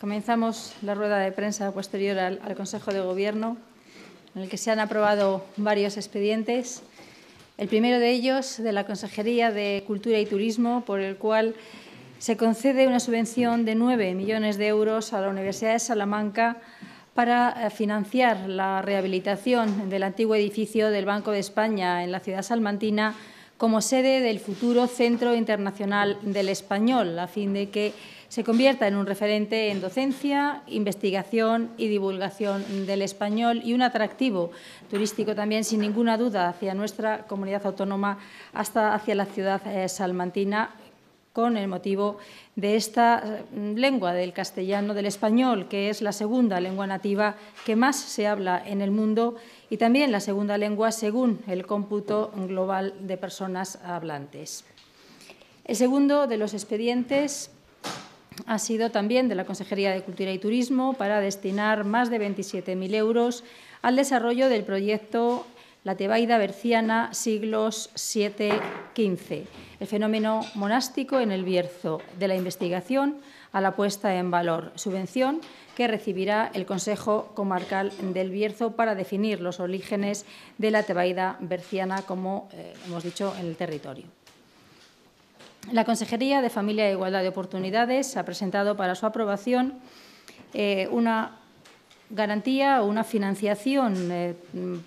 Comenzamos la rueda de prensa posterior al, Consejo de Gobierno, en el que se han aprobado varios expedientes. El primero de ellos, de la Consejería de Cultura y Turismo, por el cual se concede una subvención de 9 millones de euros a la Universidad de Salamanca para eh, financiar la rehabilitación del antiguo edificio del Banco de España en la ciudad salmantina como sede del futuro Centro Internacional del Español, a fin de que se convierta en un referente en docencia, investigación y divulgación del español y un atractivo turístico también, sin ninguna duda, hacia nuestra comunidad autónoma hasta hacia la ciudad eh, salmantina con el motivo de esta mm, lengua del castellano, del español, que es la segunda lengua nativa que más se habla en el mundo y también la segunda lengua según el cómputo global de personas hablantes. El segundo de los expedientes ha sido también de la Consejería de Cultura y Turismo para destinar más de 27.000 euros al desarrollo del proyecto La Tebaida Berciana siglos 7-15, el fenómeno monástico en el Bierzo, de la investigación a la puesta en valor, subvención que recibirá el Consejo Comarcal del Bierzo para definir los orígenes de la Tebaida Berciana, como eh, hemos dicho, en el territorio. La Consejería de Familia e Igualdad de Oportunidades ha presentado para su aprobación eh, una garantía o una financiación eh,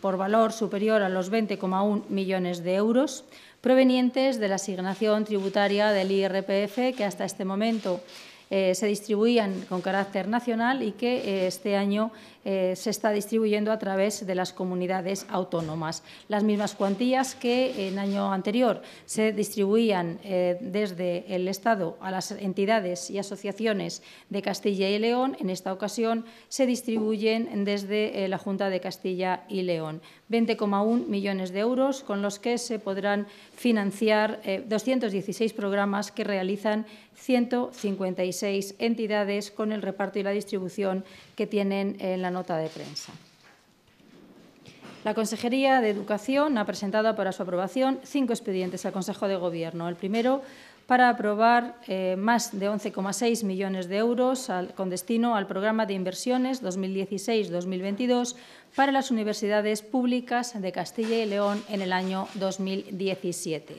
por valor superior a los 20,1 millones de euros provenientes de la asignación tributaria del IRPF que hasta este momento eh, se distribuían con carácter nacional y que este año eh, se está distribuyendo a través de las comunidades autónomas. Las mismas cuantías que en año anterior se distribuían eh, desde el Estado a las entidades y asociaciones de Castilla y León, en esta ocasión se distribuyen desde eh, la Junta de Castilla y León. 20,1 millones de euros con los que se podrán financiar 216 programas que realizan 156 entidades con el reparto y la distribución que tienen en la nota de prensa. La Consejería de Educación ha presentado para su aprobación cinco expedientes al Consejo de Gobierno. El primero para aprobar eh, más de 11,6 millones de euros con destino al programa de inversiones 2016-2022 para las universidades públicas de Castilla y León en el año 2017.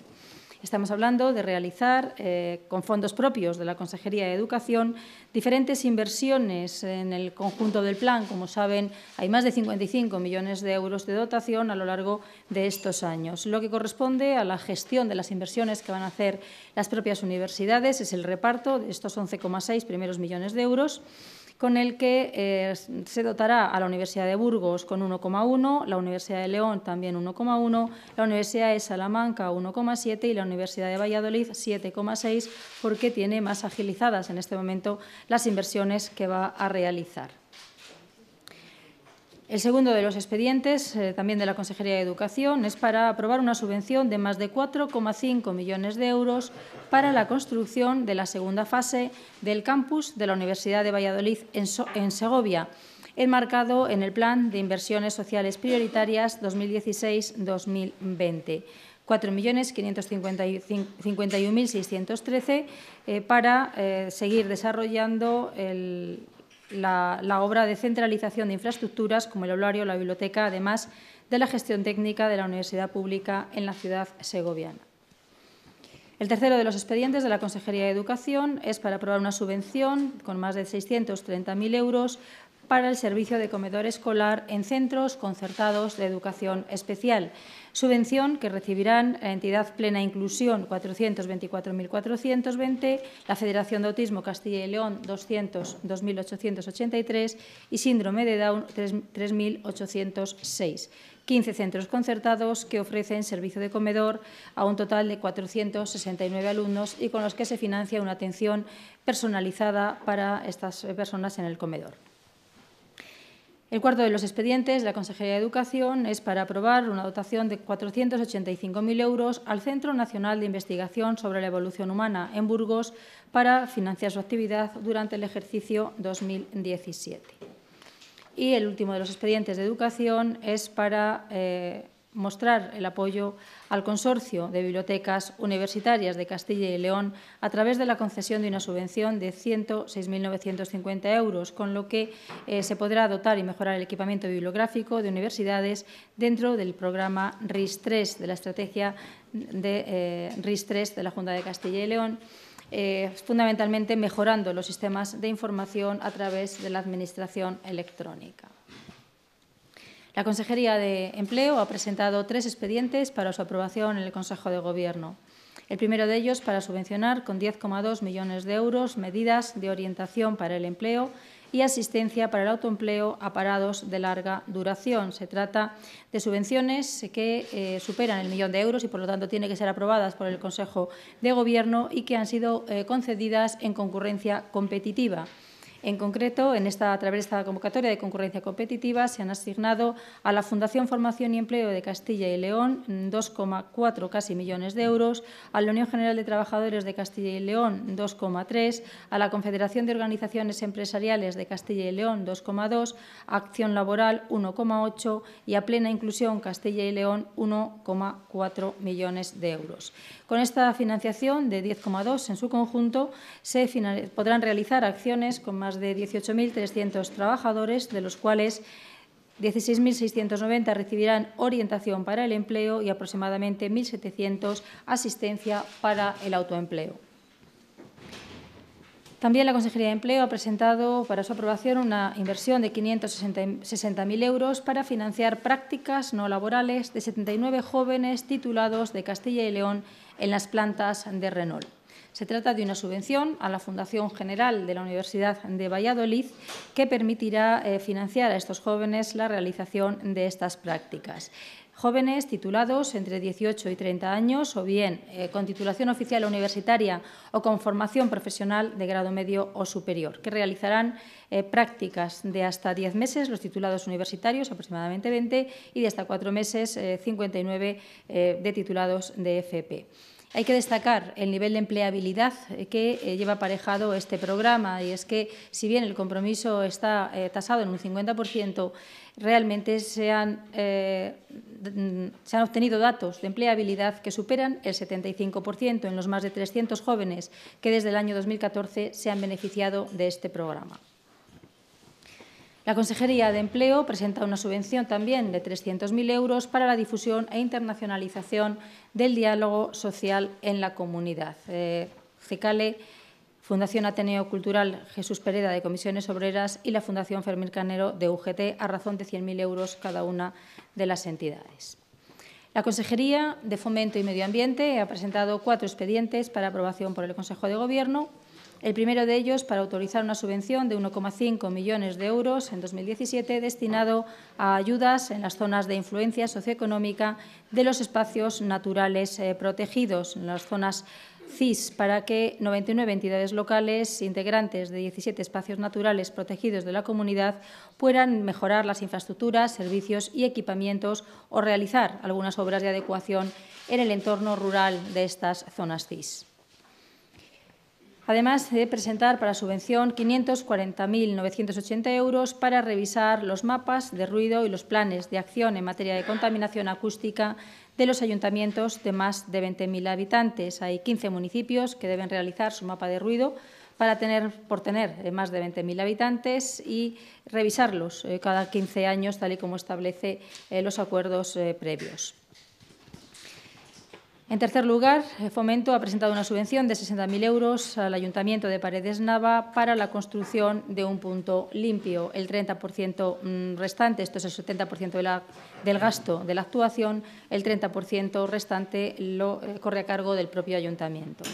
Estamos hablando de realizar, eh, con fondos propios de la Consejería de Educación, diferentes inversiones en el conjunto del plan. Como saben, hay más de 55 millones de euros de dotación a lo largo de estos años. Lo que corresponde a la gestión de las inversiones que van a hacer las propias universidades es el reparto de estos 11,6 primeros millones de euros con el que eh, se dotará a la Universidad de Burgos con 1,1, la Universidad de León también 1,1, la Universidad de Salamanca 1,7 y la Universidad de Valladolid 7,6, porque tiene más agilizadas en este momento las inversiones que va a realizar. El segundo de los expedientes, eh, también de la Consejería de Educación, es para aprobar una subvención de más de 4,5 millones de euros para la construcción de la segunda fase del campus de la Universidad de Valladolid en, Segovia, enmarcado en el Plan de Inversiones Sociales Prioritarias 2016-2020. 4.551.613 eh, para eh, seguir desarrollando el, la, obra de centralización de infraestructuras, como el o la biblioteca, además de la gestión técnica de la Universidad Pública en la ciudad segoviana. El tercero de los expedientes de la Consejería de Educación es para aprobar una subvención con más de 630.000 euros para el servicio de comedor escolar en centros concertados de educación especial. Subvención que recibirán la entidad Plena Inclusión 424.420, la Federación de Autismo Castilla y León 200.2883 y Síndrome de Down 3.806. 15 centros concertados que ofrecen servicio de comedor a un total de 469 alumnos y con los que se financia una atención personalizada para estas personas en el comedor. El cuarto de los expedientes de la Consejería de Educación es para aprobar una dotación de 485.000 euros al Centro Nacional de Investigación sobre la Evolución Humana en Burgos para financiar su actividad durante el ejercicio 2017. Y el último de los expedientes de educación es para eh, mostrar el apoyo al Consorcio de Bibliotecas Universitarias de Castilla y León a través de la concesión de una subvención de 106.950 euros, con lo que eh, se podrá dotar y mejorar el equipamiento bibliográfico de universidades dentro del programa RIS-3 de la estrategia eh, RIS-3 de la Junta de Castilla y León. Eh, fundamentalmente mejorando los sistemas de información a través de la administración electrónica. La Consejería de Empleo ha presentado tres expedientes para su aprobación en el Consejo de Gobierno. El primero de ellos para subvencionar con 10,2 millones de euros medidas de orientación para el empleo y asistencia para el autoempleo a parados de larga duración. Se trata de subvenciones que eh, superan el millón de euros y, por lo tanto, tienen que ser aprobadas por el Consejo de Gobierno y que han sido eh, concedidas en concurrencia competitiva. En concreto, en esta, a través de esta convocatoria de concurrencia competitiva se han asignado a la Fundación Formación y Empleo de Castilla y León 2,4 casi millones de euros, a la Unión General de Trabajadores de Castilla y León 2,3, a la Confederación de Organizaciones Empresariales de Castilla y León 2,2, a Acción Laboral 1,8 y a Plena Inclusión Castilla y León 1,4 millones de euros. Con esta financiación de 10,2 en su conjunto, se podrán realizar acciones con más de 18.300 trabajadores, de los cuales 16.690 recibirán orientación para el empleo y aproximadamente 1.700 asistencia para el autoempleo. También la Consejería de Empleo ha presentado para su aprobación una inversión de 560.000 euros para financiar prácticas no laborales de 79 jóvenes titulados de Castilla y León en las plantas de Renault. Se trata de una subvención a la Fundación General de la Universidad de Valladolid que permitirá eh, financiar a estos jóvenes la realización de estas prácticas jóvenes titulados entre 18 y 30 años o bien eh, con titulación oficial universitaria o con formación profesional de grado medio o superior, que realizarán eh, prácticas de hasta 10 meses, los titulados universitarios aproximadamente 20 y de hasta 4 meses 59 de titulados de FP. Hay que destacar el nivel de empleabilidad eh, que eh, lleva aparejado este programa y es que, si bien el compromiso está eh, tasado en un 50%, realmente se han, se han obtenido datos de empleabilidad que superan el 75% en los más de 300 jóvenes que desde el año 2014 se han beneficiado de este programa. La Consejería de Empleo presenta una subvención también de 300.000 euros para la difusión e internacionalización del diálogo social en la comunidad. Eh, Fundación Ateneo Cultural Jesús Pereda de Comisiones Obreras y la Fundación Fermín Canero de UGT, a razón de 100.000 euros cada una de las entidades. La Consejería de Fomento y Medio Ambiente ha presentado cuatro expedientes para aprobación por el Consejo de Gobierno el primero de ellos para autorizar una subvención de 1,5 millones de euros en 2017 destinado a ayudas en las zonas de influencia socioeconómica de los espacios naturales eh, protegidos, en las zonas CIS para que 99 entidades locales integrantes de 17 espacios naturales protegidos de la comunidad puedan mejorar las infraestructuras, servicios y equipamientos o realizar algunas obras de adecuación en el entorno rural de estas zonas CIS. Además de presentar para subvención 540.980 euros para revisar los mapas de ruido y los planes de acción en materia de contaminación acústica de los ayuntamientos de más de 20.000 habitantes. Hay 15 municipios que deben realizar su mapa de ruido para tener, por tener eh, más de 20.000 habitantes y revisarlos eh, cada 15 años, tal y como establece eh, los acuerdos previos. En tercer lugar, eh, Fomento ha presentado una subvención de 60.000 euros al Ayuntamiento de Paredes Nava para la construcción de un punto limpio. El 30% mm, restante, esto es el 70% del gasto de la actuación, el 30% restante lo eh, corre a cargo del propio Ayuntamiento.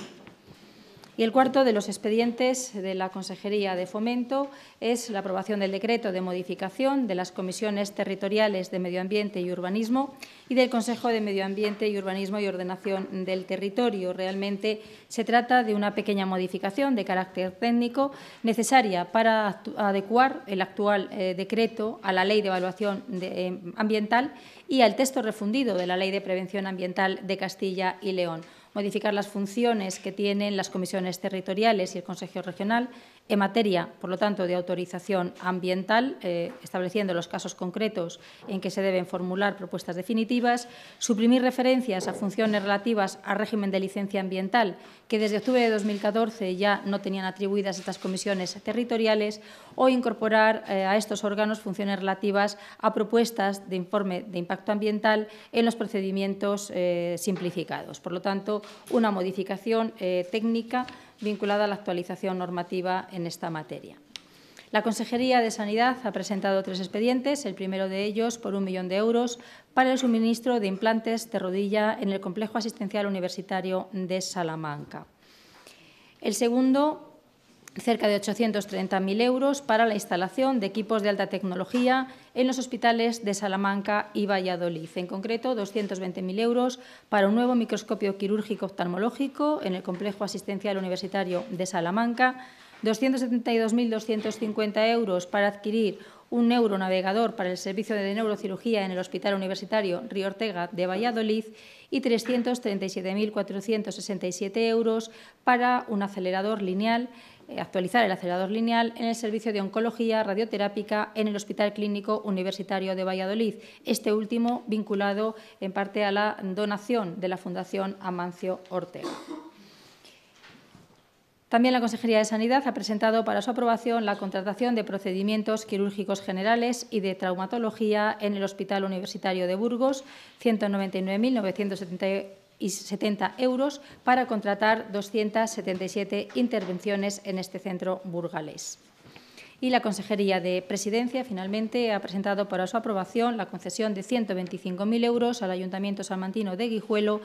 Y el cuarto de los expedientes de la Consejería de Fomento es la aprobación del decreto de modificación de las comisiones territoriales de Medio Ambiente y Urbanismo y del Consejo de Medio Ambiente y Urbanismo y Ordenación del Territorio. Realmente se trata de una pequeña modificación de carácter técnico necesaria para adecuar el actual eh, decreto a la Ley de Evaluación eh, Ambiental y al texto refundido de la Ley de Prevención Ambiental de Castilla y León modificar las funciones que tienen las comisiones territoriales y el Consejo Regional en materia, por lo tanto, de autorización ambiental, eh, estableciendo los casos concretos en que se deben formular propuestas definitivas, suprimir referencias a funciones relativas al régimen de licencia ambiental, que desde octubre de 2014 ya no tenían atribuidas estas comisiones territoriales, o incorporar eh, a estos órganos funciones relativas a propuestas de informe de impacto ambiental en los procedimientos eh, simplificados. Por lo tanto, una modificación eh, técnica vinculada a la actualización normativa en esta materia. La Consejería de Sanidad ha presentado tres expedientes, el primero de ellos por un millón de euros para el suministro de implantes de rodilla en el Complejo Asistencial Universitario de Salamanca. El segundo cerca de 830.000 euros para la instalación de equipos de alta tecnología en los hospitales de Salamanca y Valladolid. En concreto, 220.000 euros para un nuevo microscopio quirúrgico oftalmológico en el Complejo Asistencial Universitario de Salamanca, 272.250 euros para adquirir un neuronavegador para el servicio de neurocirugía en el Hospital Universitario Río Ortega de Valladolid y 337.467 euros para un acelerador lineal eh, actualizar el acelerador lineal en el servicio de oncología radioterápica en el Hospital Clínico Universitario de Valladolid, este último vinculado en parte a la donación de la Fundación Amancio Ortega. También la Consejería de Sanidad ha presentado para su aprobación la contratación de procedimientos quirúrgicos generales y de traumatología en el Hospital Universitario de Burgos, 199.978 y 70 euros para contratar 277 intervenciones en este centro burgalés. Y la Consejería de Presidencia, finalmente, ha presentado para su aprobación la concesión de 125.000 euros al Ayuntamiento salmantino de Guijuelo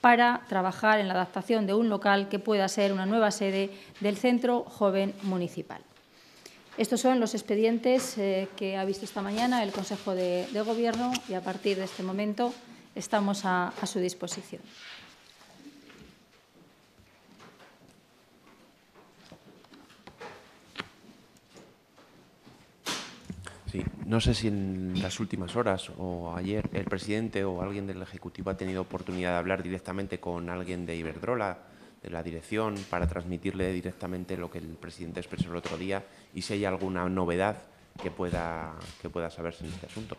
para trabajar en la adaptación de un local que pueda ser una nueva sede del Centro Joven Municipal. Estos son los expedientes eh, que ha visto esta mañana el Consejo de, de Gobierno y a partir de este momento estamos a, su disposición. Sí. No sé si en las últimas horas o ayer el presidente o alguien del Ejecutivo ha tenido oportunidad de hablar directamente con alguien de Iberdrola, de la dirección, para transmitirle directamente lo que el presidente expresó el otro día y si hay alguna novedad que pueda, que pueda saberse este asunto.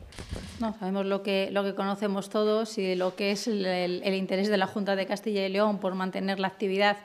No, sabemos lo que, lo que conocemos todos y lo que es el, el interés de la Junta de Castilla y León por mantener la actividad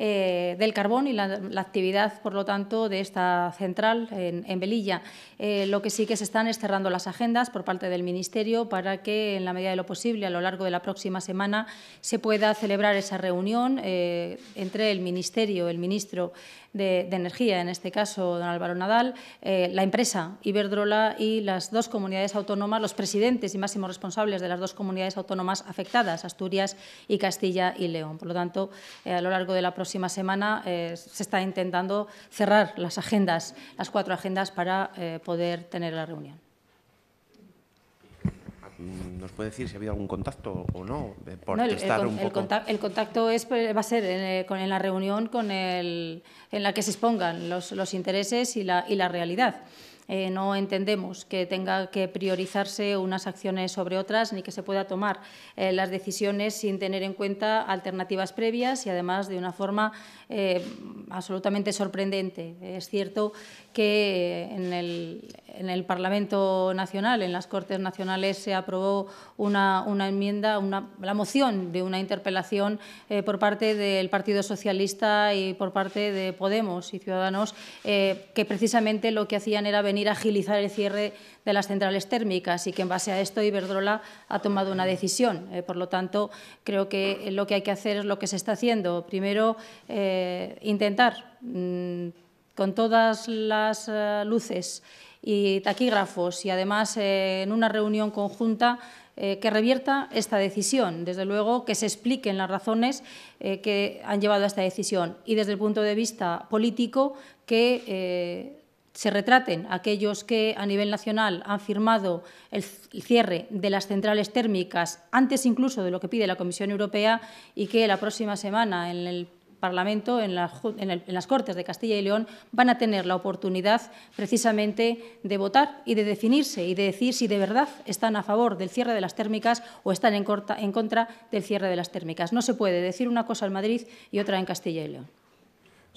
eh, del carbón y la, actividad, por lo tanto, de esta central en, en Belilla. Eh, lo que sí que se están es cerrando las agendas por parte del Ministerio para que, en la medida de lo posible, a lo largo de la próxima semana se pueda celebrar esa reunión eh, entre el Ministerio, el ministro de, Energía, en este caso, don Álvaro Nadal, la empresa Iberdrola y las dos comunidades autónomas, los presidentes y máximos responsables de las dos comunidades autónomas afectadas, Asturias y Castilla y León. Por lo tanto, a lo largo de la próxima próxima semana eh, se está intentando cerrar las agendas, las cuatro agendas, para eh, poder tener la reunión. ¿Nos puede decir si ha habido algún contacto o no? el, Contacto, es, eh, va a ser en, la reunión en la que se expongan los, intereses y la realidad. Eh, no entendemos que tenga que priorizarse unas acciones sobre otras ni que se pueda tomar eh, las decisiones sin tener en cuenta alternativas previas y, además, de una forma eh, absolutamente sorprendente. Es cierto que en el, Parlamento Nacional, en las Cortes Nacionales, se aprobó una, una enmienda, una, la moción de una interpelación eh, por parte del Partido Socialista y por parte de Podemos y Ciudadanos, eh, que precisamente lo que hacían era venir a agilizar el cierre de las centrales térmicas y que en base a esto Iberdrola ha tomado una decisión. Eh, por lo tanto, creo que lo que hay que hacer es lo que se está haciendo. Primero, eh, intentar mm, con todas las eh, luces y taquígrafos y además en una reunión conjunta que revierta esta decisión. Desde luego que se expliquen las razones que han llevado a esta decisión y desde el punto de vista político que se retraten aquellos que a nivel nacional han firmado el cierre de las centrales térmicas antes incluso de lo que pide la Comisión Europea y que la próxima semana en el Parlamento, en, las Cortes de Castilla y León, van a tener la oportunidad precisamente de votar y de definirse y de decir si de verdad están a favor del cierre de las térmicas o están en contra del cierre de las térmicas. No se puede decir una cosa en Madrid y otra en Castilla y León.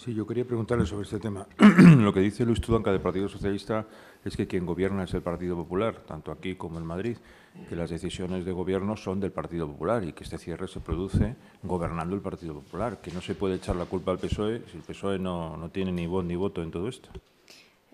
Sí, yo quería preguntarle sobre este tema. Lo que dice Luis Tudanca del Partido Socialista es que quien gobierna es el Partido Popular, tanto aquí como en Madrid, que las decisiones de gobierno son del Partido Popular y que este cierre se produce gobernando el Partido Popular, que no se puede echar la culpa al PSOE si el PSOE no, no tiene ni voz ni voto en todo esto.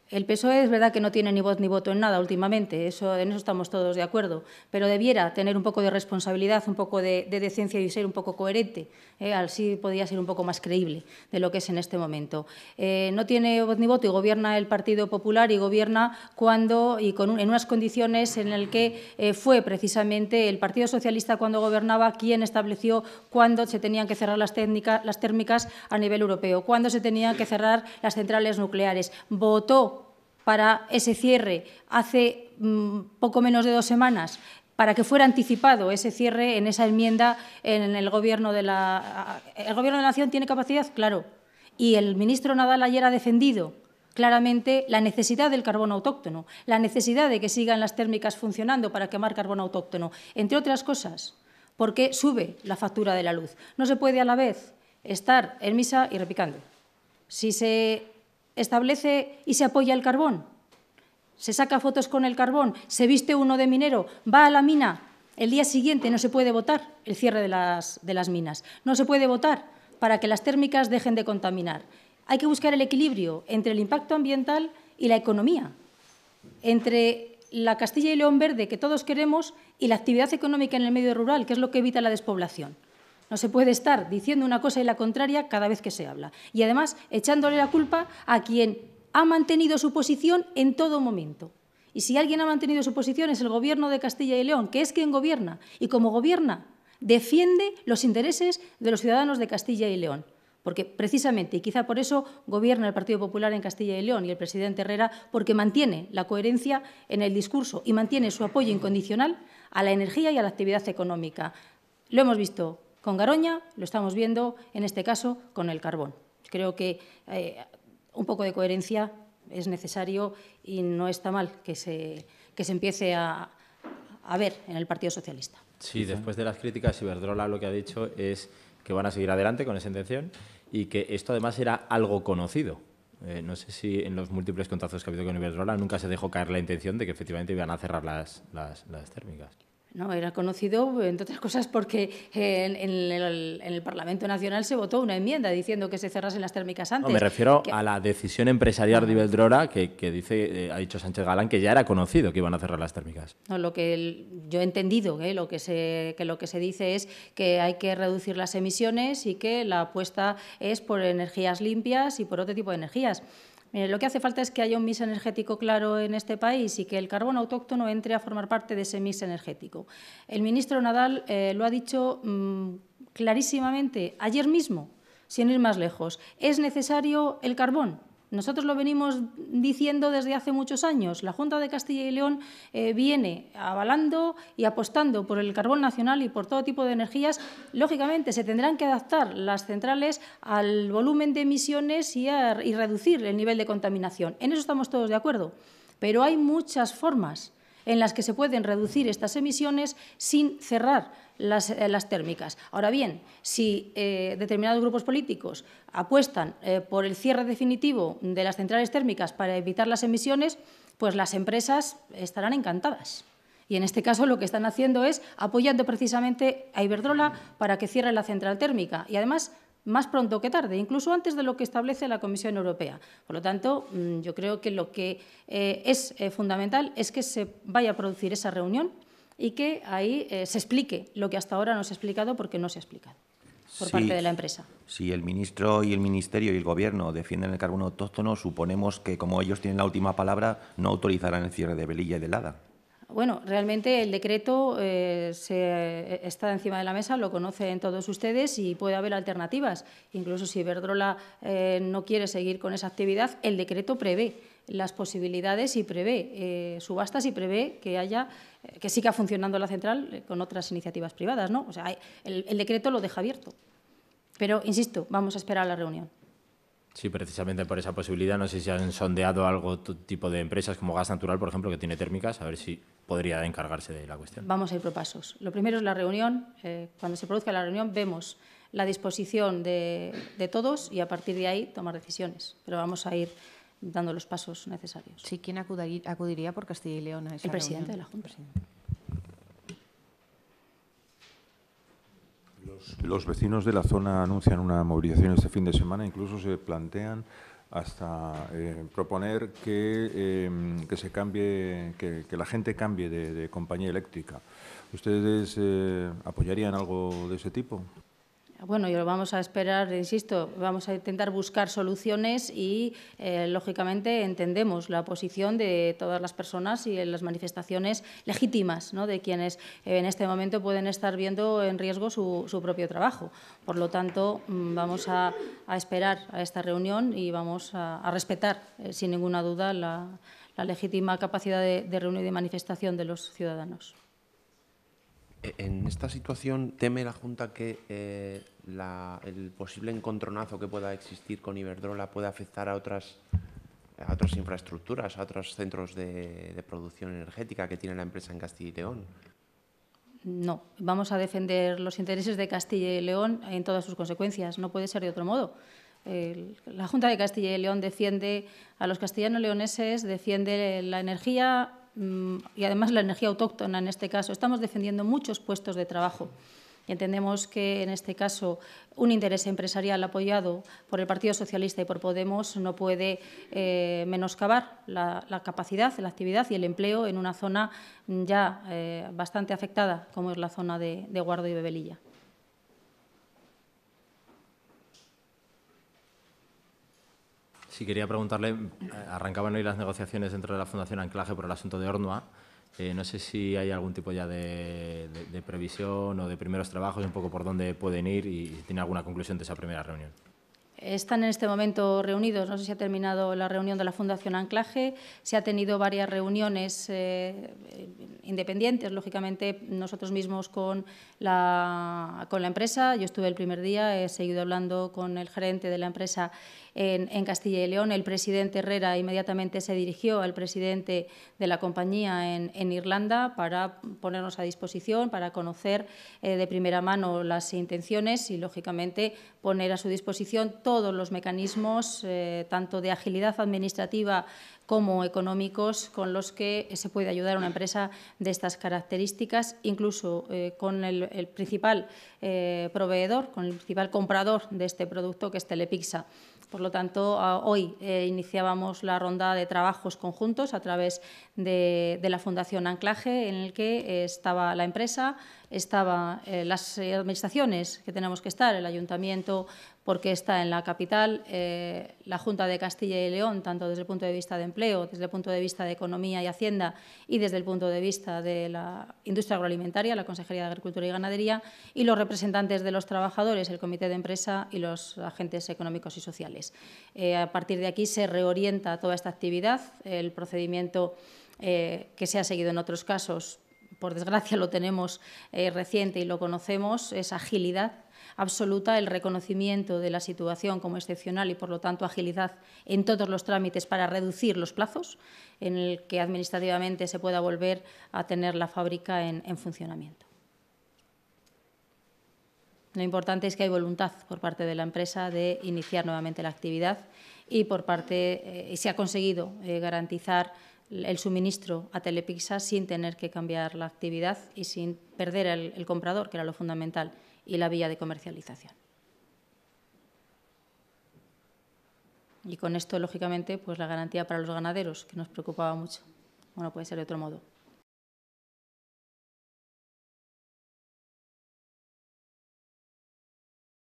El PSOE es verdad que no tiene ni voz ni voto en nada últimamente, eso, en eso estamos todos de acuerdo, pero debiera tener un poco de responsabilidad, un poco de, decencia y ser un poco coherente, ¿eh? así podría ser un poco más creíble de lo que es en este momento. Eh, no tiene voz ni voto y gobierna el Partido Popular y gobierna cuando y con en unas condiciones en las que eh, fue precisamente el Partido Socialista cuando gobernaba quien estableció cuándo se tenían que cerrar las, las térmicas a nivel europeo, cuándo se tenían que cerrar las centrales nucleares. Votó para ese cierre hace mm, poco menos de dos semanas para que fuera anticipado ese cierre en esa enmienda en el Gobierno de la... ¿El Gobierno de la Nación tiene capacidad? Claro. Y el ministro Nadal ayer ha defendido claramente la necesidad del carbón autóctono, la necesidad de que sigan las térmicas funcionando para quemar carbón autóctono, entre otras cosas, porque sube la factura de la luz. No se puede a la vez estar en misa y repicando. Si se establece y se apoya el carbón. Se saca fotos con el carbón, se viste uno de minero, va a la mina. El día siguiente no se puede votar el cierre de las, de las minas. No se puede votar para que las térmicas dejen de contaminar. Hay que buscar el equilibrio entre el impacto ambiental y la economía, entre la Castilla y León verde que todos queremos y la actividad económica en el medio rural, que es lo que evita la despoblación. No se puede estar diciendo una cosa y la contraria cada vez que se habla. Y además echándole la culpa a quien ha mantenido su posición en todo momento. Y si alguien ha mantenido su posición es el gobierno de Castilla y León, que es quien gobierna. Y como gobierna, defiende los intereses de los ciudadanos de Castilla y León. Porque precisamente, y quizá por eso, gobierna el Partido Popular en Castilla y León y el presidente Herrera, porque mantiene la coherencia en el discurso y mantiene su apoyo incondicional a la energía y a la actividad económica. Lo hemos visto con Garoña, lo estamos viendo en este caso con el carbón. Creo que eh, un poco de coherencia es necesario y no está mal que se, empiece a, ver en el Partido Socialista. Sí, después de las críticas, Iberdrola lo que ha dicho es que van a seguir adelante con esa intención y que esto además era algo conocido. Eh, no sé si en los múltiples contactos que ha habido con Iberdrola nunca se dejó caer la intención de que efectivamente iban a cerrar las, las térmicas. ¿no? Era conocido, entre otras cosas, porque en, el, Parlamento Nacional se votó una enmienda diciendo que se cerrasen las térmicas antes. me refiero a la decisión empresarial de Iberdrola que, dice, eh, ha dicho Sánchez Galán, que ya era conocido que iban a cerrar las térmicas. No, lo que yo he entendido, eh, lo que, que lo que se dice es que hay que reducir las emisiones y que la apuesta es por energías limpias y por otro tipo de energías lo que hace falta es que haya un mix energético claro en este país y que el carbón autóctono entre a formar parte de ese mix energético. El ministro Nadal eh, lo ha dicho mm, clarísimamente ayer mismo, sin ir más lejos. ¿Es necesario el carbón? Nosotros lo venimos diciendo desde hace muchos años. La Junta de Castilla y León eh, viene avalando y apostando por el carbón nacional y por todo tipo de energías. Lógicamente, se tendrán que adaptar las centrales al volumen de emisiones y, a, y reducir el nivel de contaminación. En eso estamos todos de acuerdo. Pero hay muchas formas en las que se pueden reducir estas emisiones sin cerrar eh, las, térmicas. Ahora bien, si eh, determinados grupos políticos apuestan eh, por el cierre definitivo de las centrales térmicas para evitar las emisiones, pues las empresas estarán encantadas. Y en este caso lo que están haciendo es apoyando precisamente a Iberdrola para que cierre la central térmica. Y además más pronto que tarde, incluso antes de lo que establece la Comisión Europea. Por lo tanto, mm, yo creo que lo que es fundamental es que se vaya a producir esa reunión y que ahí eh, se explique lo que hasta ahora no se ha explicado porque no se ha explicado por parte de la empresa. Si el ministro y el ministerio y el gobierno defienden el carbón autóctono, suponemos que como ellos tienen la última palabra, no autorizarán el cierre de velilla y de Lada. Bueno, realmente el decreto eh, eh, está encima de la mesa, lo conocen todos ustedes y puede haber alternativas. Incluso si Verdrola no quiere seguir con esa actividad, el decreto prevé las posibilidades y prevé eh, subastas y prevé que haya eh, que siga funcionando la central eh, con otras iniciativas privadas, ¿no? O sea, el, decreto lo deja abierto. Pero insisto, vamos a esperar a la reunión. Sí, precisamente por esa posibilidad. No sé si han sondeado algo tipo de empresas como Gas Natural, por ejemplo, que tiene térmicas, a ver si podría encargarse de la cuestión. Vamos a ir por pasos. Lo primero es la reunión. cuando se produzca la reunión vemos la disposición de, de todos y a partir de ahí tomar decisiones. Pero vamos a ir dando los pasos necesarios. Sí, ¿quién acudiría, por Castilla y León El presidente de la Junta. Los, vecinos de la zona anuncian una movilización este fin de semana, incluso se plantean hasta eh, proponer em, que, se cambie, que, la gente cambie de, compañía eléctrica. ¿Ustedes eh, apoyarían algo de ese tipo? Bueno, yo lo vamos a esperar, insisto, vamos a intentar buscar soluciones y, eh, lógicamente, entendemos la posición de todas las personas y las manifestaciones legítimas ¿no? de quienes en este momento pueden estar viendo en riesgo su, su propio trabajo. Por lo tanto, mm, vamos a, esperar a esta reunión y vamos a, respetar, eh, sin ninguna duda, la, la legítima capacidad de reunión y de manifestación de los ciudadanos. Eh, en esta situación, ¿teme la Junta que eh, el posible encontronazo que pueda existir con Iberdrola pueda afectar a otras, otras infraestructuras, a otros centros de, producción energética que tiene la empresa en Castilla y León? No, vamos a defender los intereses de Castilla y León en todas sus consecuencias, no puede ser de otro modo. la Junta de Castilla y León defiende a los castellanos leoneses, defiende la energía Mm, y además la energía autóctona en este caso. Estamos defendiendo muchos puestos de trabajo. Y entendemos que en este caso un interés empresarial apoyado por el Partido Socialista y por Podemos no puede eh, menoscabar la, capacidad, la actividad y el empleo en una zona ya eh, bastante afectada como es la zona de, de Guardo y Bebelilla. Si quería preguntarle, eh, arrancaban hoy las negociaciones dentro de la Fundación Anclaje por el asunto de Ornoa. Eh, no sé si hay algún tipo ya de, previsión o de primeros trabajos, un poco por dónde pueden ir y tiene alguna conclusión de esa primera reunión. Están en este momento reunidos, no sé si ha terminado la reunión de la Fundación Anclaje, se ha tenido varias reuniones eh, independientes, lógicamente nosotros mismos con la, con la empresa, yo estuve el primer día, he seguido hablando con el gerente de la empresa en, Castilla y León. El presidente Herrera inmediatamente se dirigió al presidente de la compañía en, Irlanda para ponernos a disposición, para conocer eh, de primera mano las intenciones y, lógicamente, poner a su disposición todos los mecanismos, eh, tanto de agilidad administrativa como económicos con los que se puede ayudar a una empresa de estas características, incluso eh, con el, principal eh, proveedor, con el principal comprador de este producto, que es Telepixa. Por lo tanto, hoy eh, iniciábamos la ronda de trabajos conjuntos a través de, la Fundación Anclaje, en el que estaba la empresa, estaban las administraciones que tenemos que estar, el ayuntamiento, porque está en la capital eh, la Junta de Castilla y León, tanto desde el punto de vista de empleo, desde el punto de vista de economía y hacienda y desde el punto de vista de la industria agroalimentaria, la Consejería de Agricultura y Ganadería, y los representantes de los trabajadores, el Comité de Empresa y los agentes económicos y sociales. Eh, a partir de aquí se reorienta toda esta actividad, el procedimiento eh, que se ha seguido en otros casos. Por desgracia lo tenemos reciente y lo conocemos, es agilidad absoluta el reconocimiento de la situación como excepcional y, por lo tanto, agilidad en todos los trámites para reducir los plazos en el que administrativamente se pueda volver a tener la fábrica en, funcionamiento. Lo importante es que hay voluntad por parte de la empresa de iniciar nuevamente la actividad y por parte eh, se ha conseguido eh, garantizar el suministro a Telepizza sin tener que cambiar la actividad y sin perder el comprador, que era lo fundamental y la vía de comercialización. Y con esto, lógicamente, pues la garantía para los ganaderos, que nos preocupaba mucho. Bueno, puede ser de otro modo.